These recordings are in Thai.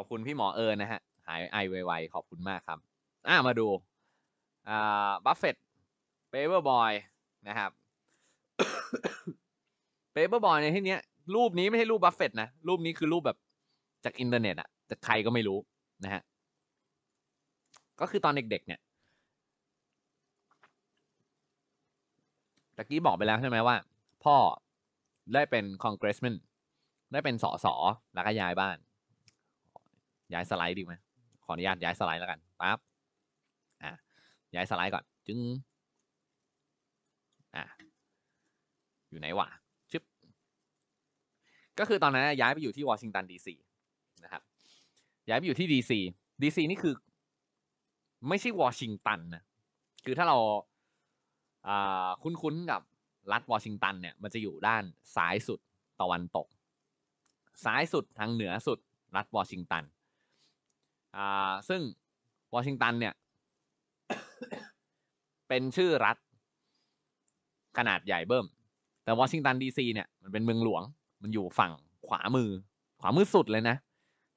ขอบคุณพี่หมอเอิญนะฮะหายไอไวๆขอบคุณมากครับ อ่ามาดูอ่าบัฟเฟตเปเปอร์บอยนะครับเปเปอร์บอยในที่นี้รูปนี้ไม่ใช่รูปบัฟเฟตนะ รูปนี้คือรูปแบบจากอินเทอร์เน็ตอะจากใครก็ไม่รู้ นะฮะ ก็คือตอนเด็กๆเนี่ยตะกี้บอกไปแล้วใช่ไหมว่า พ่อได้เป็นคอนเกรสแมนได้เป็นสส แล้วก็ย้ายบ้านย้ายสไลด์ดีไหมขออนุญาตย้ายสไลด์แล้วกัน ปั๊บ อ่ะย้ายสไลด์ก่อน จึงอ่ะอยู่ไหนวะชึบก็คือตอนนั้นย้ายไปอยู่ที่วอชิงตันดีซี นะครับ ย้ายไปอยู่ที่ดีซี ดีซีนี่คือไม่ใช่วอชิงตันนะ คือถ้าเราคุ้นๆกับรัฐวอชิงตันเนี่ย มันจะอยู่ด้านซ้ายสุดตะวันตกซ้ายสุดทางเหนือสุดรัฐวอชิงตันอ่าซึ่งวอชิงตันเนี่ย เป็นชื่อรัฐ ขนาดใหญ่เบิ่มแต่วอชิงตันดีซีเนี่ยมันเป็นเมืองหลวง มันอยู่ฝั่งขวามือ ขวามือสุดเลยนะ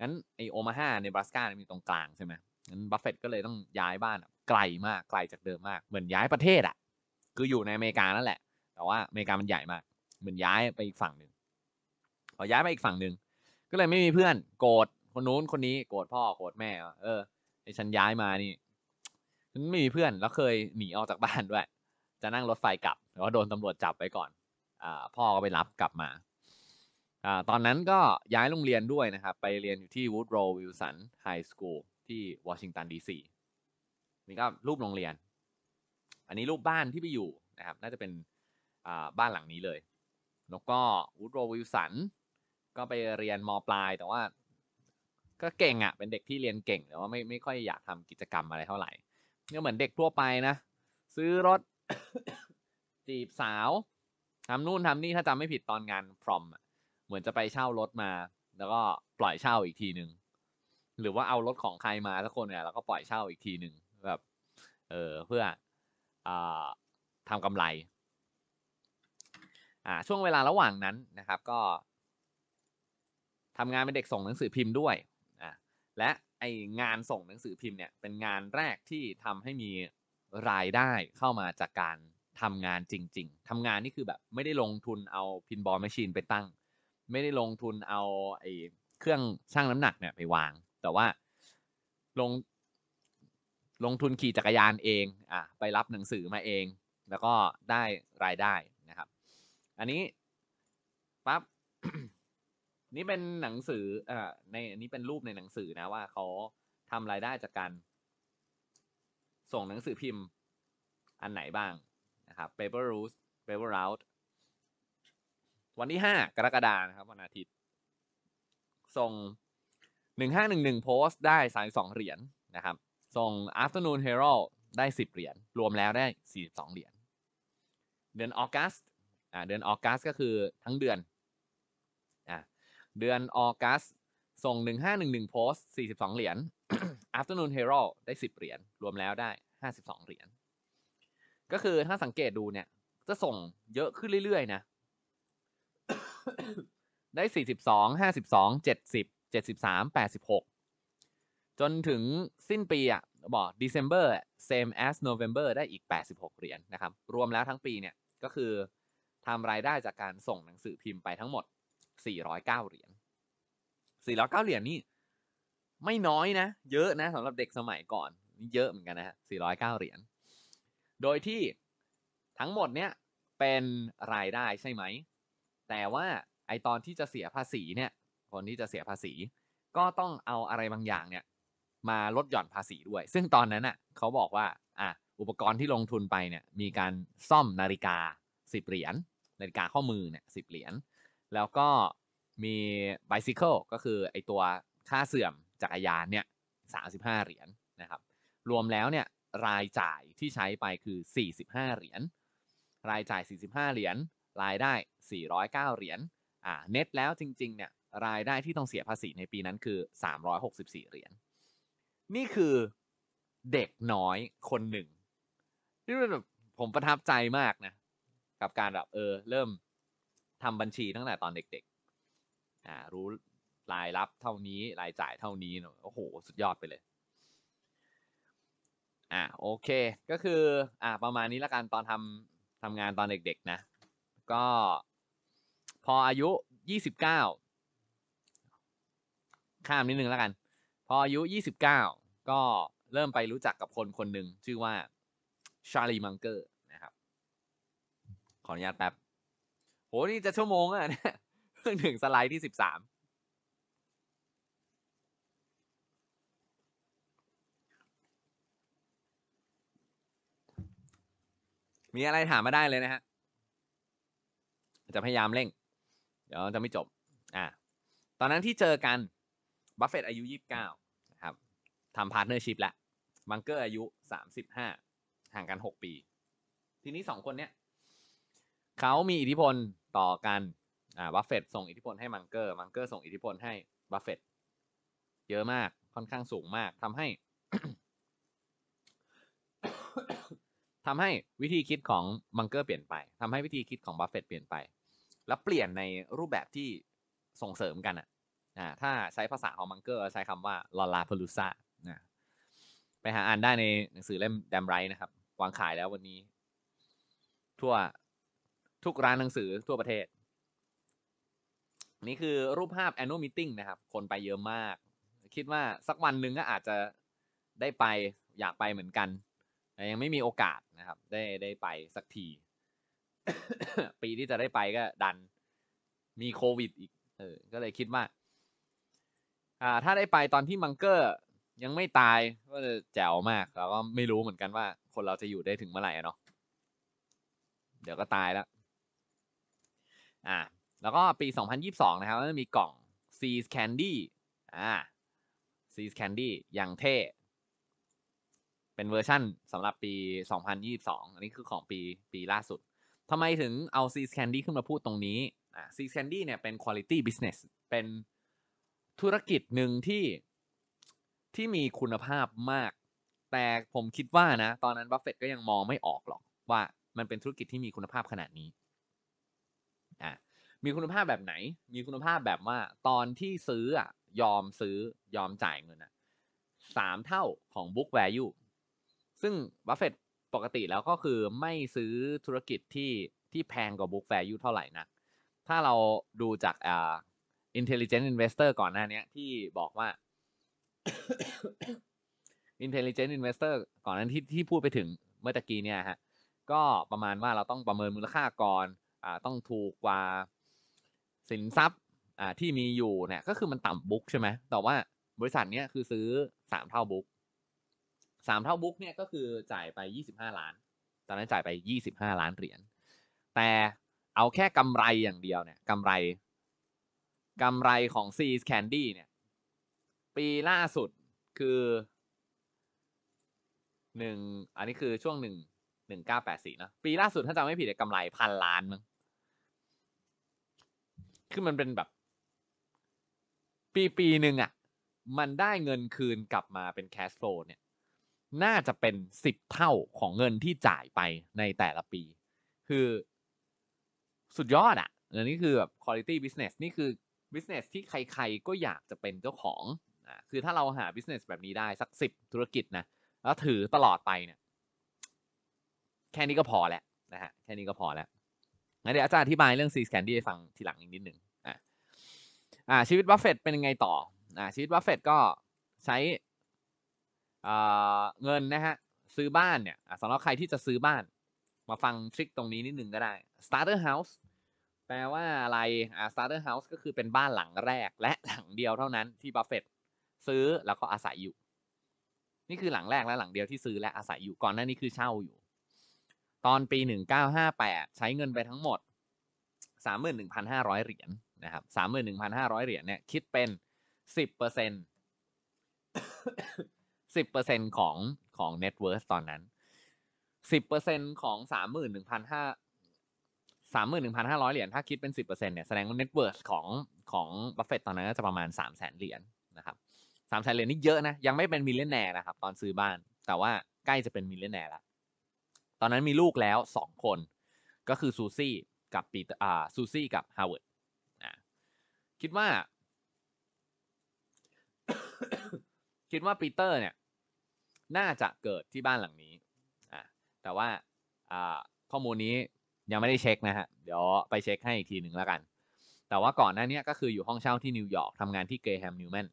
งั้นไอโอมาฮาในบรัสกามียตรงกลางใช่ไหมงั้นบัฟเฟตก็เลยต้องย้ายบ้านไกลมากไกลจากเดิมมาก เหมือนย้ายประเทศอะ่ะ คืออยู่ในอเมริกานั่นแหละ แต่ว่าอเมริกามันใหญ่มาก เหมือนย้ายไปอีกฝั่งหนึ่งพอย้ายไปอีกฝั่งหนึ่งก็เลยไม่มีเพื่อนโกรธคนนู้นคนนี้โกรธพ่อโกรธแม่ เออ ไอฉันย้ายมานี่ฉันไม่มีเพื่อนแล้วเคยหนีออกจากบ้านด้วย จะนั่งรถไฟกลับ แต่ว่าโดนตำรวจจับไปก่อนอ่าพ่อก็ไปรับกลับมาอ่าตอนนั้นก็ย้ายโรงเรียนด้วยนะครับ ไปเรียนอยู่ที่ Woodrow Wilson High School ที่วอชิงตันดีซีนี่ก็รูปโรงเรียน อันนี้รูปบ้านที่ไปอยู่นะครับ น่าจะเป็นอ่าบ้านหลังนี้เลย แล้วก็วูดโรว์วิลสันก็ไปเรียนมปลายแต่ว่าก็เก่งอะ่ะ เป็นเด็กที่เรียนเก่งแต่ว่าไม่ไม่ค่อยอยากทำกิจกรรมอะไรเท่าไหร่ก็เหมือนเด็กทั่วไปนะ ซื้อรถจีบสาวทำนู่นทำนี่ถ้าจำไม่ผิดตอนงานพรอมเหมือนจะไปเช่ารถมา แล้วก็ปล่อยเช่าอีกทีหนึ่งหรือว่าเอารถของใครมาสักคนเนี่ยแล้วก็ปล่อยเช่าอีกทีหนึ่งแบบเออเพื่ออ่าทำกำไรอ่าช่วงเวลาระหว่างนั้นนะครับก็ทำงานเป็นเด็กส่งหนังสือพิมพ์ด้วยและไองานส่งหนังสือพิมพ์เนี่ยเป็นงานแรกที่ทำให้มีรายได้เข้ามาจากการทำงานจริงๆ ทำงานนี่คือแบบไม่ได้ลงทุนเอาพินบอลแมชชีนไปตั้ง ไม่ได้ลงทุนเอาไอเครื่องชั่งน้ำหนักเนี่ยไปวางแต่ว่าลงลงทุนขี่จักรยานเองอ่ะไปรับหนังสือมาเองแล้วก็ได้รายได้นะครับ อันนี้ปั๊บนี่เป็นหนังสืออ่าในอันนี้เป็นรูปในหนังสือนะ ว่าเขาทำรายได้จากการ ส่งหนังสือพิมพ์อันไหนบ้างนะครับ paper route paper route วันที่ 5 กรกฎานะครับ วันอาทิตย์ ส่ง 1511 post ได้32เหรียญนนะครับ ส่ง afternoon herald ได้10เหรียญ รวมแล้วได้42เหรียญ เดือนออกัสอ่า เดือนออกัสก็คือทั้งเดือนเดือนออกัสส่ง 1511โพสต์42 เหรียญ Afternoon Herald ได้ 10 เหรียญ รวมแล้วได้ 52 เหรียญ ก็คือถ้าสังเกตดูเนี่ย จะส่งเยอะขึ้นเรื่อยๆนะได้ 42 52 70 73 86 จนถึงสิ้นปีอ่ะบอก December same as November ได้อีก 86 เหรียญนะครับรวมแล้วทั้งปีเนี่ย ก็คือทำรายได้จากการส่งหนังสือพิมพ์ไปทั้งหมด409เหรียญ409เหรียญนี่ไม่น้อยนะ เยอะนะสำหรับเด็กสมัยก่อนนี่เยอะเหมือนกันนะฮะ409เหรียญ โดยที่ทั้งหมดเนี้ยเป็นรายได้ใช่ไหม แต่ว่าไอตอนที่จะเสียภาษีเนี่ยคนที่จะเสียภาษี ก็ต้องเอาอะไรบางอย่างเนี่ย มาลดหย่อนภาษีด้วย ซึ่งตอนนั้นอ่ะเขาบอกว่าอ่ะอุปกรณ์ที่ลงทุนไปเนี่ย มีการซ่อมนาฬิกา10เหรียญนาฬิกาข้อมือเนี่ยสิเหรียญแล้วก็มี bicycle ก็คือไอตัวค่าเสื่อมจักรยานเนี่ยสาเหรียญนนะครับ รวมแล้วเนี่ยรายจ่ายที่ใช้ไปคือ 45 เหรียญ รายจ่าย 45 เหรียญ รายได้ 409 เหรียญอ่าเน็ตแล้วจริงๆเนี่ยรายได้ที่ต้องเสียภาษีในปีนั้นคือ 364 เหรียญ นี่คือเด็กน้อยคนหนึ่งที่ผมประทับใจมากนะกับการแบบเออเริ่มทำบัญชีตั้งแต่ตอนเด็กๆอ่ารู้ รายรับเท่านี้ รายจ่ายเท่านี้โอ้โห สุดยอดไปเลย อ่าโอเค ก็คือ อ่าประมาณนี้ละกันตอนทำทำงานตอนเด็กๆ นะ ก็พออายุยี่สิบเก้าข้ามนิดนึงละกัน พออายุยี่สิบเก้าก็เริ่มไปรู้จักกับคนคนหนึ่งชื่อว่า ชาลีมังเกอร์นะครับ ขออนุญาตแป๊บโหนี่จะชั่วโมงอ่ะเนี่ยเพิ่งถึงสไลด์ที่สิบสาม มีอะไรถามมาได้เลยนะฮะ จะพยายามเร่ง เดี๋ยวจะไม่จบ อ่า ตอนนั้นที่เจอกันบัฟเฟตอายุยี่สิบเก้านะครับ ทำพาร์ทเนอร์ชิพแล้วบังเกอร์อายุสามสิบห้าห่างกันหกปี ทีนี้สองคนเนี้ยเขามีอิทธิพลต่อกันอ่าบัฟเฟตส่งอิทธิพลให้มังเกอร์ มังเกอร์ส่งอิทธิพลให้บัฟเฟต เยอะมากค่อนข้างสูงมาก ทำให้ ทำให้วิธีคิดของมังเกอร์ เปลี่ยนไป ทำให้วิธีคิดของบัฟเฟตเปลี่ยนไป แล้วเปลี่ยนในรูปแบบที่ส่งเสริมกันอ่ะอ่าถ้าใช้ภาษาของมังเกอร์ ใช้คำว่าลอลาพลูซาไปหาอ่านได้ในหนังสือเล่มแดมไรนะครับ วางขายแล้ววันนี้ ทั่วทุกร้านหนังสือทั่วประเทศ นี่คือรูปภาพแอนนูมิทติ้งนะครับ คนไปเยอะมาก คิดว่าสักวันหนึ่งก็อาจจะได้ไป อยากไปเหมือนกัน แต่ยังไม่มีโอกาสนะครับ ได้ได้ไปสักที ปีที่จะได้ไปก็ดันมีโควิดอีก เออ ก็เลยคิดว่าอ่าถ้าได้ไปตอนที่มังเกอร์ ยังไม่ตายก็จะแจ๋วมากแล้วก็ไม่รู้เหมือนกันว่าคนเราจะอยู่ได้ถึงเมื่อไหร่เนาะ เดี๋ยวก็ตายแล้วอ่าแล้วก็ปี 2022นะครับมันมีกล่อง s e a s Candy อ่า s e a s Candy อย่างเท่ เป็นเวอร์ชั่นสำหรับปี 2022 อันนี้คือของปีปีล่าสุดทำไมถึงเอา s e a s Candy ขึ้นมาพูดตรงนี้อ่า s e a s Candy เนี่ยเป็น quality business เป็นธุรกิจหนึ่งที่ที่มีคุณภาพมาก แต่ผมคิดว่านะ ตอนนั้นบัฟเฟตก็ยังมองไม่ออกหรอกว่ามันเป็นธุรกิจที่มีคุณภาพขนาดนี้อ่ะมีคุณภาพแบบไหน มีคุณภาพแบบว่าตอนที่ซื้ออ่ะยอมซื้อยอมจ่ายเงินอ่ะสามเท่าของ book value ซึ่งบัฟเฟตปกติแล้วก็คือไม่ซื้อธุรกิจที่ที่แพงกว่า book value เท่าไหร่นะถ้าเราดูจากอ่า intelligent investor ก่อนหน้านี้ที่บอกว่า intelligent investor ก่อนนั้นที่ที่พูดไปถึงเมื่อตะกี้เนี่ยฮะ ก็ประมาณว่าเราต้องประเมินมูลค่าก่อนต้องถูกกว่าสินทรัพย์ที่มีอยู่เนี่ยก็คือมันต่ำบุ๊กใช่ไหม แต่ว่าบริษัทเนี้ยคือซื้อสามเท่าบุ๊กสามเท่าบุ๊กเนี่ยก็คือจ่ายไปยี่สิบห้าล้าน ตอนนั้นจ่ายไปยี่สิบห้าล้านเหรียญ แต่เอาแค่กำไรอย่างเดียวเนี่ยกำไรกำไรของ c ีสแคนดี้เนี่ยปีล่าสุดคือหนึ่งอันนี้คือช่วงหนึ่งหนึ่งเก้าแปดสี่นะปีล่าสุดถ้าจำไม่ผิดกำไรพันล้านมั้งคือมันเป็นแบบปีปีหนึ่งอะ่ะมันได้เงินคืนกลับมาเป็นแคสโฟลเนี่ยน่าจะเป็นสิบเท่าของเงินที่จ่ายไปในแต่ละปี คือสุดยอดอะ่ะอันนี่คือแบบคุณภาพธุรกิจนี่คือธุรกิจที่ใครๆก็อยากจะเป็นเจ้าของอ่ะคือถ้าเราหาธุรกิจแบบนี้ได้สักสิบธุรกิจนะแล้วถือตลอดไปเนี่ยแค่นี้ก็พอแล้วนะฮะแค่นี้ก็พอแล้วงั้นเดี๋ยวอาจารย์อธิบายเรื่องซีสแคนดี้ให้ฟังทีหลังอีกนิดหนึ่งอ่าชีวิตบัฟเฟตเป็นยังไงต่ออ่าชีวิตบัฟเฟตก็ใช้เงินนะฮะซื้อบ้านเนี่ยสำหรับใครที่จะซื้อบ้าน มาฟังทริคตรงนี้นิดนึง ก็ได้ starter house แปลว่าอะไรอ่า starter house ก็คือเป็นบ้านหลังแรก และหลังเดียวเท่านั้นที่บัฟเฟตซื้อแล้วก็อาศัยอยู่ นี่คือหลังแรกและหลังเดียวที่ซื้อและอาศัยอยู่ก่อนหน้านี้คือเช่าอยู่ ตอนปี1958ใช้เงินไปทั้งหมด31,500เหรียญนะครับสามหมื่นหนึ่งพันห้าร้อยเหรียญเนี่ยคิดเป็นสิบเปอร์เซ็นสิบเปอร์เซ็นของของเน็ตเวิร์สตอนนั้นสิบเปอร์เซ็นของสามหมื่นหนึ่งพันห้าสามหมื่นหนึ่งพันห้าร้อยเหรียญถ้าคิดเป็นสิบเปอร์เซ็นเนี่ยแสดงว่าเน็ตเวิร์สของของบัฟเฟตตอนนั้นก็จะประมาณสามแสนเหรียญนะครับสามแสนเหรียญนี่เยอะนะยังไม่เป็นมิลเลนแนร์นะครับตอนซื้อบ้านแต่ว่าใกล้จะเป็นมิลเลนแนร์ละตอนนั้นมีลูกแล้วสองคนก็คือซูซี่กับปีเตอร์อ่าซูซี่กับฮาวเวิร์ดคิดว่าคิดว่าปีเตอร์เนี่ยน่าจะเกิดที่บ้านหลังนี้อ่ะแต่ว่าอ่าข้อมูลนี้ยังไม่ได้เช็คนะฮะเดี๋ยวไปเช็คให้อีกทีหนึ่งแล้วกัน แต่ว่าก่อนหน้านี้ก็คืออยู่ห้องเช่าที่นิวยอร์กทำงานที่เกรแฮมนิวแมน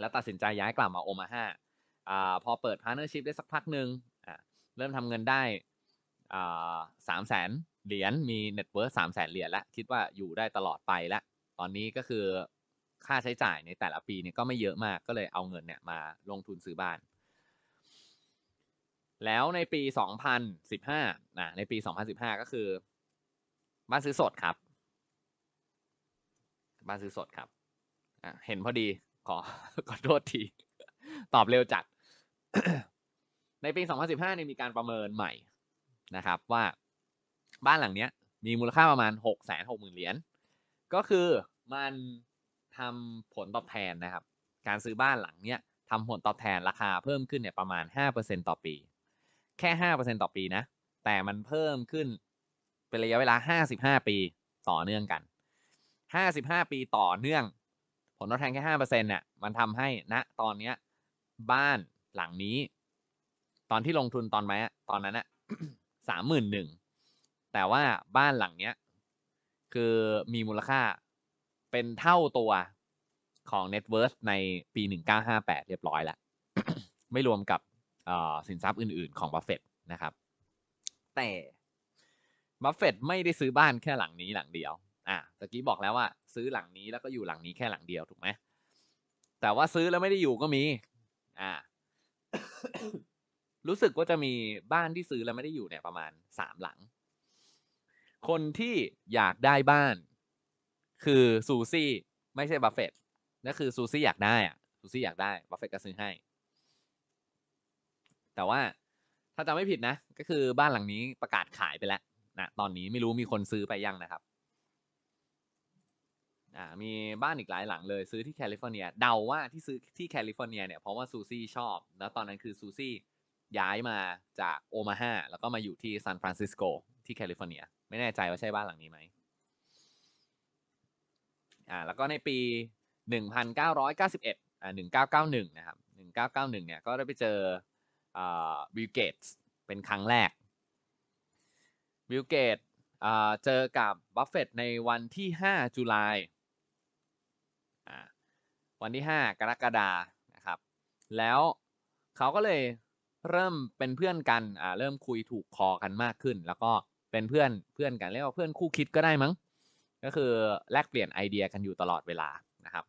แล้วตัดสินใจย้ายกลับมาโอมาฮาอ่าพอเปิดพาร์เนอร์ชิพได้สักพักหนึ่งอ่าเริ่มทำเงินได้อ่าสามแสนเหรียญมีเน็ตเวิร์สสามแสนเหรียญแล้ว คิดว่าอยู่ได้ตลอดไปแล้วตอนนี้ก็คือค่าใช้จ่ายในแต่ละปีเนี่ยก็ไม่เยอะมากก็เลยเอาเงินเนี่ยมาลงทุนซื้อบ้าน แล้วในปี 2015 นะในปี 2015 ก็คือบ้านซื้อสดครับ บ้านซื้อสดครับเห็นพอดี ขอขอโทษที ตอบเร็วจัด ในปี 2015เนี่ยมีการประเมินใหม่นะครับ ว่าบ้านหลังเนี้ยมีมูลค่าประมาณ 6 6 0 0 0 0เหรียญก็คือมันทำผลตอบแทนนะครับ การซื้อบ้านหลังเนี้ยทำผลตอบแทนราคาเพิ่มขึ้นเนี่ยประมาณ 5%ต่อปี แค่ 5%ต่อปีนะ แต่มันเพิ่มขึ้นเป็นระยะเวลา55ปีต่อเนื่องกัน55ปีต่อเนื่อง ผลตอบแทนแค่5%เนี่ยมันทำให้ณนะตอนเนี้ยบ้านหลังนี้ ตอนที่ลงทุนตอนไหมตอนนั้นอะสามหมื่นหนึ่งแต่ว่าบ้านหลังเนี้ยคือมีมูลค่าเป็นเท่าตัวของเน็ตเวิร์สในปี 1958 เรียบร้อยแล้วไม่รวมกับสินทรัพย์อื่น ๆ ของบัฟเฟตนะครับ แต่บัฟเฟตไม่ได้ซื้อบ้านแค่หลังนี้หลังเดียว อ่ะตะกี้บอกแล้วว่า ซื้อหลังนี้แล้วก็อยู่หลังนี้แค่หลังเดียวถูกไหมแต่ว่าซื้อแล้วไม่ได้อยู่ก็มี อ่า รู้สึกว่าจะมีบ้านที่ซื้อแล้วไม่ได้อยู่เนี่ยประมาณสามหลังคนที่อยากได้บ้านคือซูซี่ไม่ใช่บัฟเฟตนั่นคือซูซี่อยากได้อะซูซี่อยากได้บัฟเฟตก็ซื้อให้ แต่ว่าถ้าจำไม่ผิดนะ ก็คือบ้านหลังนี้ประกาศขายไปแล้วนะตอนนี้ไม่รู้มีคนซื้อไปยังนะครับอ่ามีบ้านอีกหลายหลังเลยซื้อที่แคลิฟอร์เนียเดาว่าที่ซื้อที่แคลิฟอร์เนียเนี่ย เพราะว่าซูซี่ชอบ แล้วตอนนั้นคือซูซี่ย้ายมาจากโอมาฮาแล้วก็มาอยู่ที่ซานฟรานซิสโกที่แคลิฟอร์เนีย ไม่แน่ใจว่าใช่บ้านหลังนี้ไหมอ่าแล้วก็ในปี 1991อ่า1991นะครับ 1991เนี่ยก็ได้ไปเจออ่าบิลเกตเป็นครั้งแรก บิลเกตอ่าเจอกับบัฟเฟตในวันที่5จุลายอ่าวันที่ 5 กรกฎานะครับ แล้วเขาก็เลยเริ่มเป็นเพื่อนกัน อ่าเริ่มคุยถูกคอกันมากขึ้นแล้วก็เป็นเพื่อนเพื่อนกันเรียกว่าเพื่อนคู่คิดก็ได้มั้งก็คือแลกเปลี่ยนไอเดียกันอยู่ตลอดเวลานะครับ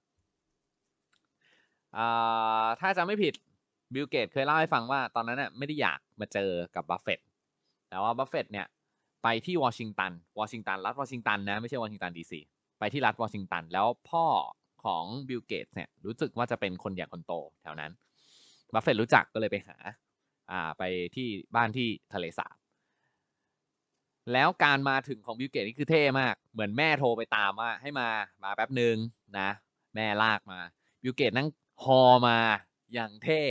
ถ้าจะไม่ผิดบิลเกตเคยเล่าให้ฟังว่าตอนนั้นน่ยไม่ได้อยากมาเจอกับบัฟเฟตแต่ว่าบัฟเฟตเนี่ยไปที่วอชิงตันวอชิงตันรัฐวอชิงตันนะไม่ใช่วอชิงตันดีซีไปที่รัฐวอชิงตันแล้วพ่อของบิลเกตเนี่ยรู้สึกว่าจะเป็นคนใหญ่คนโตแถวนั้นบัฟเฟตรู้จักก็เลยไปหาอ่าไปที่บ้านที่ทะเลสาบแล้วการมาถึงของบิลเกตนี่คือเท่มาก เหมือนแม่โทรไปตามว่า ให้มา มาแป๊บหนึ่งนะ แม่ลากมาบิลเกตนั่งฮอมาอย่างเท่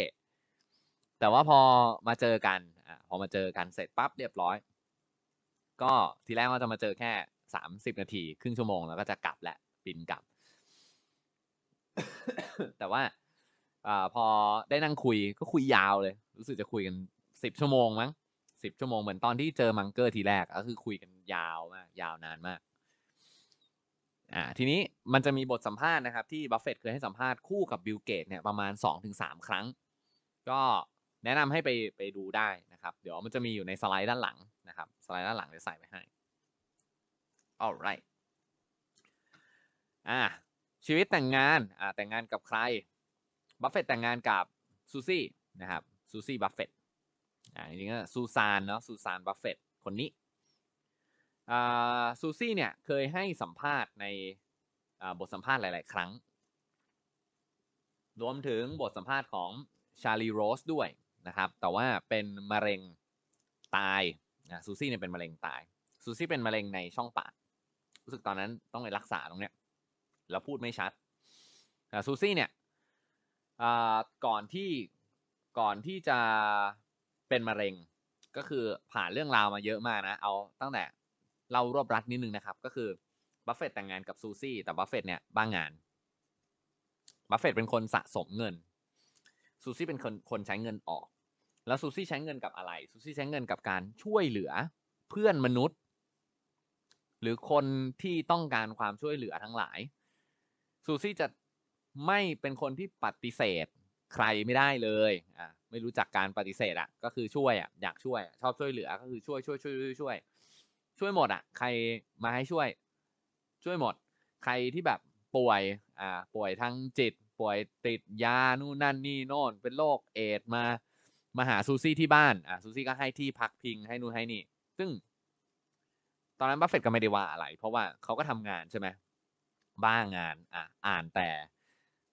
แต่ว่าพอมาเจอกันอพอมาเจอกันเสร็จปั๊บเรียบร้อย ก็ทีแรก่าจะมาเจอแค่สามสิบนาทีครึ่งชั่วโมงแล้วก็จะกลับแหละบินกลับ แต่ว่าอพอได้นั่งคุยก็คุยยาวเลย รู้สึกจะคุยกันสิบชั่วโมงมั้งสิบชั่วโมงเหมือนตอนที่เจอมังเกอร์ทีแรกก็คือคุยกันยาวมาก ยาวนานมากอ่าทีนี้มันจะมีบทสัมภาษณ์นะครับที่บัฟเฟตเคยให้สัมภาษณ์คู่กับบิลเกตเนี่ยประมาณ 2-3 ครั้ง ก็แนะนำให้ไปไปดูได้นะครับ เดี๋ยวมันจะมีอยู่ในสไลด์ด้านหลังนะครับ สไลด์ด้านหลังจะใส่ไปให้ alright อ่าชีวิตแต่งงานอ่าแต่งงานกับใครบัฟเฟตแต่งงานกับซูซี่นะครับซูซี่บัฟเฟตอ่าจริงๆก็ซูซานเนาะซูซานบัฟเฟตคนนี้อ่าซูซี่เนี่ยเคยให้สัมภาษณ์ในบทสัมภาษณ์หลายๆ ครั้ง รวมถึงบทสัมภาษณ์ของชาลีโรสด้วยนะครับแต่ว่าเป็นมะเร็งตายนะซูซี่เนี่ยเป็นมะเร็งตายซูซี่เป็นมะเร็งในช่องปากรู้สึกตอนนั้นต้องไปรักษาตรงเนี้ยแล้วพูดไม่ชัดซูซี่เนี่ยก่อนที่ก่อนที่จะเป็นมะเร็งก็คือผ่านเรื่องราวมาเยอะมากนะเอาตั้งแต่เรารวบรัดนิดนึงนะครับก็คือบัฟเฟตแต่งงานกับซูซี่แต่บัฟเฟตเนี่ยบ้างงานบัฟเฟตเป็นคนสะสมเงินซูซี่เป็นคนคนใช้เงินออกแล้วซูซี่ใช้เงินกับอะไรซูซี่ใช้เงินกับการช่วยเหลือเพื่อนมนุษย์ หรือคนที่ต้องการความช่วยเหลือทั้งหลายซูซี่จะไม่เป็นคนที่ปฏิเสธใครไม่ได้เลย อ่า ไม่รู้จักการปฏิเสธอ่ะก็คือช่วยอ่ะอยากช่วยชอบช่วยเหลือ ก็คือช่วยช่วยช่วยช่วยช่วย ช่วยหมดอ่ะ ใครมาให้ช่วย ช่วยหมด ใครที่แบบป่วย อ่า ป่วยทั้งจิต ป่วยติดยา นู่นนั่นนี่โน่นเป็นโรคเอดมา มาหาซูซี่ที่บ้าน อ่าซูซี่ก็ให้ที่พักพิงให้นู่นให้นี่ ซึ่ง ตอนนั้นบัฟเฟตก็ไม่ได้ว่าอะไร เพราะว่าเขาก็ทำงานใช่ไหม บ้างงาน อ่าอ่านแต่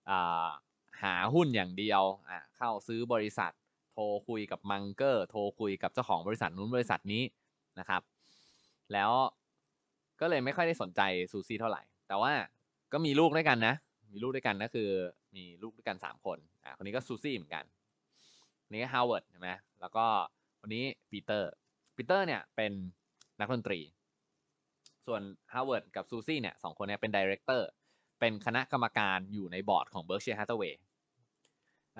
อ่าหาหุ้นอย่างเดียวอ่ะเข้าซื้อบริษัทโทรคุยกับมังเกอร์ โทรคุยกับเจ้าของบริษัทนู้นบริษัทนี้นะครับ แล้วก็เลยไม่ค่อยได้สนใจซูซี่เท่าไหร่ แต่ว่าก็มีลูกด้วยกันนะ มีลูกด้วยกันก็คือมีลูกด้วยกัน 3 คนอ่ะคนนี้ก็ซูซี่เหมือนกัน นี่ก็ฮาวเวิร์ดใช่ไหมแล้วก็วันนี้ปีเตอร์ปีเตอร์เนี่ยเป็นนักดนตรี ส่วนฮาวเวิร์ดกับซูซี่เนี่ยสองคนเนี่ยเป็นดีเรคเตอร์เป็นคณะกรรมการอยู่ในบอร์ดของเบิร์กเชียร์ฮัตเวย์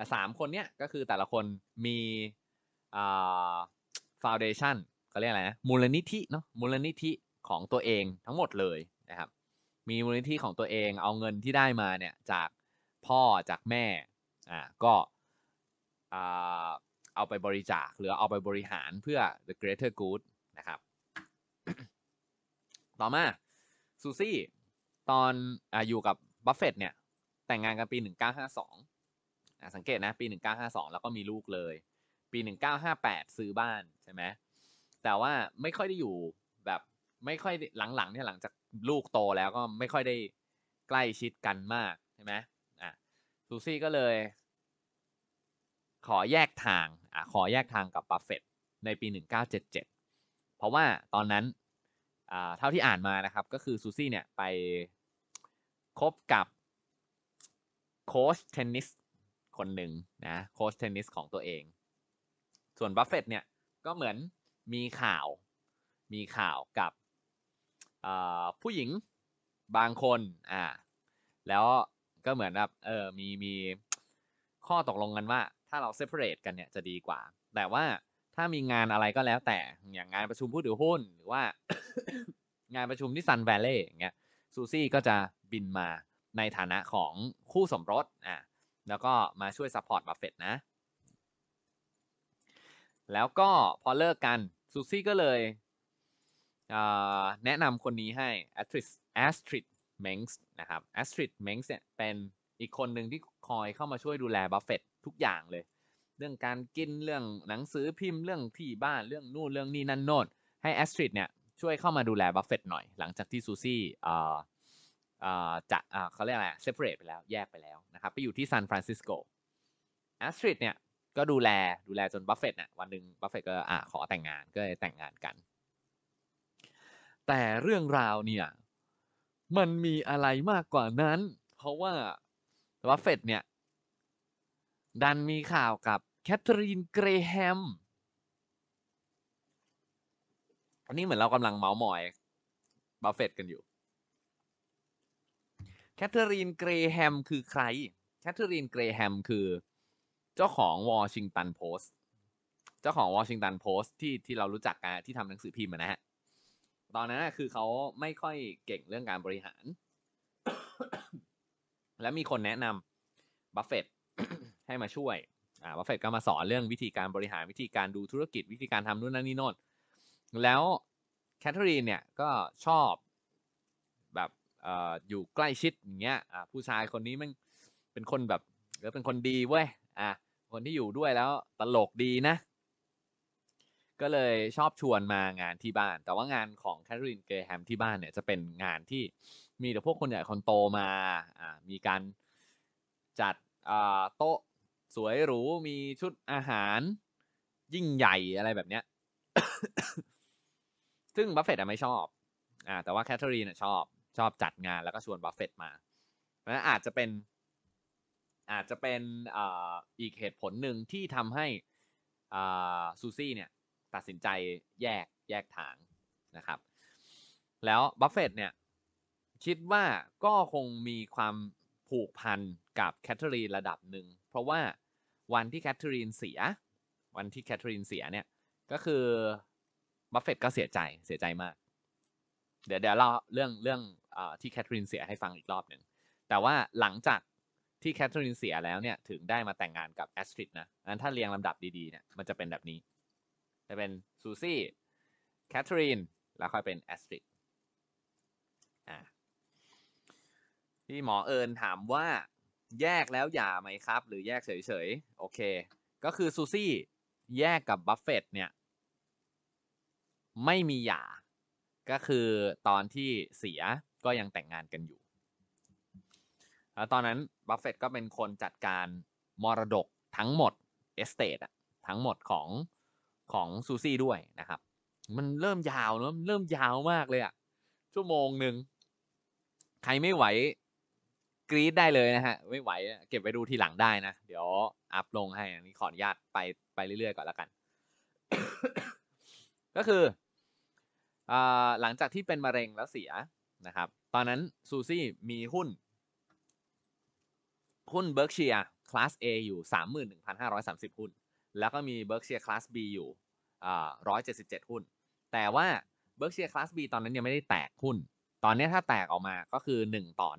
แต่สามคนเนี้ยก็คือแต่ละคนมีอ่าฟาวเดชันเขาเรียกอะไรนะ มูลนิธิเนาะมูลนิธิของตัวเองทั้งหมดเลยนะครับมีมูลนิธิของตัวเองเอาเงินที่ได้มาเนี่ยจากพ่อจากแม่อ่าก็อ่าเอาไปบริจาคหรือเอาไปบริหารเพื่อ the greater good นะครับต่อมาซูซี่ ตอนออยู่กับบัฟเฟตเนี่ยแต่งงานกันปี 1952สังเกตนะ ปี 1952 แล้วก็มีลูกเลย ปี 1958 ซื้อบ้าน ใช่ไหมแต่ว่าไม่ค่อยได้อยู่แบบไม่ค่อยหลังๆเนี่ยหลังจากลูกโตแล้วก็ไม่ค่อยได้ใกล้ชิดกันมาก ใช่ไหมอ่ะซูซี่ก็เลย ขอแยกทางอ่ะขอแยกทางกับบัฟเฟตในปี 1977 เพราะว่าตอนนั้นอ่าเท่าที่อ่านมานะครับ ก็คือซูซี่เนี่ย ไปคบกับ โค้ชเทนนิสคนหนึ่งนะโค้ชเทนนิสของตัวเอง ส่วนบัฟเฟตเนี่ยก็เหมือนมีข่าว มีข่าวกับผู้หญิงบางคนอ่าแล้วก็เหมือนแบบเออมีมีข้อตกลงกันว่าถ้าเราเซปเปอร์เรตกันเนี่ยจะดีกว่า แต่ว่าถ้ามีงานอะไรก็แล้วแต่อย่างงานประชุมผู้ถือหุ้นหรือว่างานประชุมที่ซันแวลเล์อย่างเงี้ยซูซี่ก็จะบินมาในฐานะของคู่สมรสอ่ะแล้วก็มาช่วยซัพพอร์ตบัฟเฟตนะ แล้วก็พอเลิกกันซูซี่ก็เลยแนะนำคนนี้ให้แอสทริดแอสทริดเมงส์นะครับแอสทริดเมงส์เนี่ยเป็นอีกคนหนึ่งที่คอยเข้ามาช่วยดูแลบัฟเฟตทุกอย่างเลย เรื่องการกินเรื่องหนังสือพิมพ์เรื่องที่บ้านเรื่องนู่นเรื่องนี่นั่นโน่นให้แอสทริดเนี่ยช่วยเข้ามาดูแลบัฟเฟตหน่อยหลังจากที่ซูซี่จะเขาเรียกอะไร separate ไปแล้วแยกไปแล้วนะครับไปอยู่ที่ซานฟรานซิสโกแอสทริดเนี่ยก็ดูแลดูแลจนบัฟเฟตต์เนี่ยวันหนึ่งบัฟเฟตต์ก็ขอแต่งงานก็เลยแต่งงานกัน แต่เรื่องราวเนี่ยมันมีอะไรมากกว่านั้น เพราะว่าบัฟเฟตต์เนี่ยดันมีข่าวกับแคทเธอรีนเกรแฮมอันนี้เหมือนเรากำลังเมาส์มอยบัฟเฟตต์กันอยู่แคทเธอรีนเกรแฮมคือใคร แคทเธอรีนเกรแฮมคือเจ้าของวอชิงตันโพสต์ เจ้าของวอชิงตันโพสต์ที่ที่เรารู้จักกันที่ทำหนังสือพิมพ์นะฮะ ตอนนั้นคือเขาไม่ค่อยเก่งเรื่องการบริหาร และมีคนแนะนำบัฟเฟตให้มาช่วย อ่า บัฟเฟตก็มาสอนเรื่องวิธีการบริหารวิธีการดูธุรกิจ วิธีการทำนู่นนั่นนี่โน่นแล้วแคทเธอรีนเนี่ยก็ชอบแบบอยู่ใกล้ชิดอย่างเงี้ยผู้ชายคนนี้มันเป็นคนแบบหรือเป็นคนดีเว้ยอ่ะคนที่อยู่ด้วยแล้วตลกดีนะ ก็เลยชอบชวนมางานที่บ้าน แต่ว่างานของแคทเธอรีนเกรแฮมที่บ้านเนี่ยจะเป็นงานที่มีแต่พวกคนใหญ่คนโตมาอ่ามีการจัดโต๊ะสวยหรู มีชุดอาหารยิ่งใหญ่อะไรแบบเนี้ยซึ่งบัฟเฟตต์ไม่ชอบอ่าแต่ว่าแคทเธอรีนชอบชอบจัดงานแล้วก็ชวนบัฟเฟตมา เพราะนันอาจจะเป็นอาจจะเป็นอีกเหตุผลหนึ่งที่ทำให้ซูซี่เนี่ย ตัดสินใจแยกแยกทางนะครับ แล้วบัฟเฟตเนี่ย คิดว่าก็คงมีความผูกพันกับแคทเธอรีนระดับหนึ่งเพราะว่าวันที่แคทเธอรีนเสีย วันที่แคทเธอรีนเสียเนี่ย ก็คือบัฟเฟตก็เสียใจเสียใจมาก เดี๋ยวเดี๋ยวเล่าเรื่องเรื่องที่แคทรินเสียให้ฟังอีกรอบหนึ่ง แต่ว่าหลังจากที่แคทรินเสียแล้วเนี่ย ถึงได้มาแต่งงานกับแอสตริดนะ งั้นถ้าเรียงลำดับดีๆเนี่ย มันจะเป็นแบบนี้ จะเป็นซูซี่แคทรินแล้วค่อยเป็นแอสตริดที่หมอเอิญถามว่า แยกแล้วหย่าไหมครับ หรือแยกเฉยๆโอเค ก็คือซูซี่แยกกับบัฟเฟตเนี่ยไม่มีหย่า ก็คือตอนที่เสียก็ยังแต่งงานกันอยู่แล้วตอนนั้นบัฟเฟตก็เป็นคนจัดการมรดกทั้งหมด เอสเตทอะทั้งหมดของของซูซี่ด้วยนะครับ มันเริ่มยาวเนาะเริ่มยาวมากเลยอะชั่วโมงหนึ่ง ใครไม่ไหวกรีดได้เลยนะฮะ ไม่ไหวเก็บไว้ดูทีหลังได้นะ เดี๋ยวอัพลงให้อันนี้ขออนุญาตไปไปเรื่อย ๆ ก่อนแล้วกัน ก็คือ หลังจากที่เป็นมะเร็งแล้วเสียนะครับตอนนั้นซูซี่มีหุ้นหุ้นเบิร์กเชียคลาส A อยู่31,530 หุ้น แล้วก็มีเบิร์กเชียคลาส B อยู่177 หุ้น แต่ว่าเบิร์กเชียคลาส B ตอนนั้นยังไม่ได้แตกหุ้น ตอนนี้ถ้าแตกออกมาก็คือ1ต่อ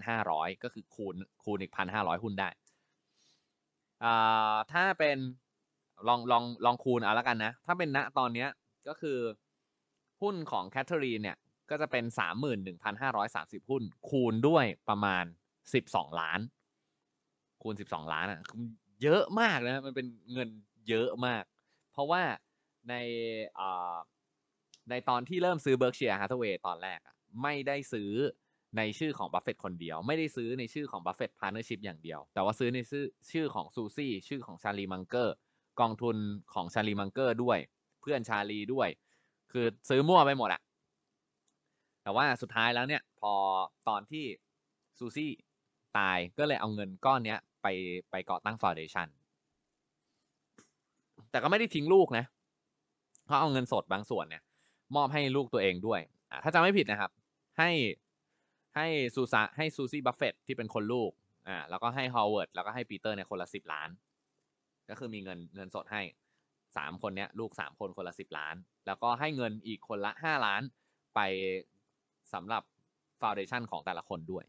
1,500 ก็คือคูณคูณอีก1,500หุ้นได้ถ้าเป็นลองลองลองคูณเอาแล้วกันนะถ้าเป็นณตอนนี้ก็คือหุ้นของแคทเธอรีนเนี่ยก็จะเป็น 31,530 หุ้นคูณด้วยประมาณ 12 ล้าน คูณ 12 ล้านอ่ะเยอะมากนะ มันเป็นเงินเยอะมาก เพราะว่าในในตอนที่เริ่มซื้อเบิร์กเชียร์ฮาร์ทเวตอนแรก ไม่ได้ซื้อในชื่อของบัฟเฟตคนเดียว ไม่ได้ซื้อในชื่อของบัฟเฟตพาร์เนอร์ชิพอย่างเดียว แต่ว่าซื้อในชื่อชื่อของซูซี่ชื่อของชาลีมังเกอร์กองทุนของชาลีมังเกอร์ด้วย เพื่อนชาลีด้วย คือซื้อมั่วไปหมดอะแต่ว่าสุดท้ายแล้วเนี่ยพอตอนที่ซูซี่ตายก็เลยเอาเงินก้อนเนี้ยไปไปก่อตั้งฟาวเดชันแต่ก็ไม่ได้ทิ้งลูกนะเขาเอาเงินสดบางส่วนเนี่ยมอบให้ลูกตัวเองด้วย ถ้าจำไม่ผิดนะครับ ให้ให้ซูซาให้ซูซี่บัฟเฟตที่เป็นคนลูกอ่าแล้วก็ให้ฮาวเวิร์ดแล้วก็ให้ปีเตอร์เนี่ยคนละสิบล้าน ก็คือมีเงินเงินสดให้สามคนเนี้ยลูกสามคนคนละสิบล้าน แล้วก็ให้เงินอีกคนละห้าล้านไปสำหรับฟาวเดชันของแต่ละคนด้วย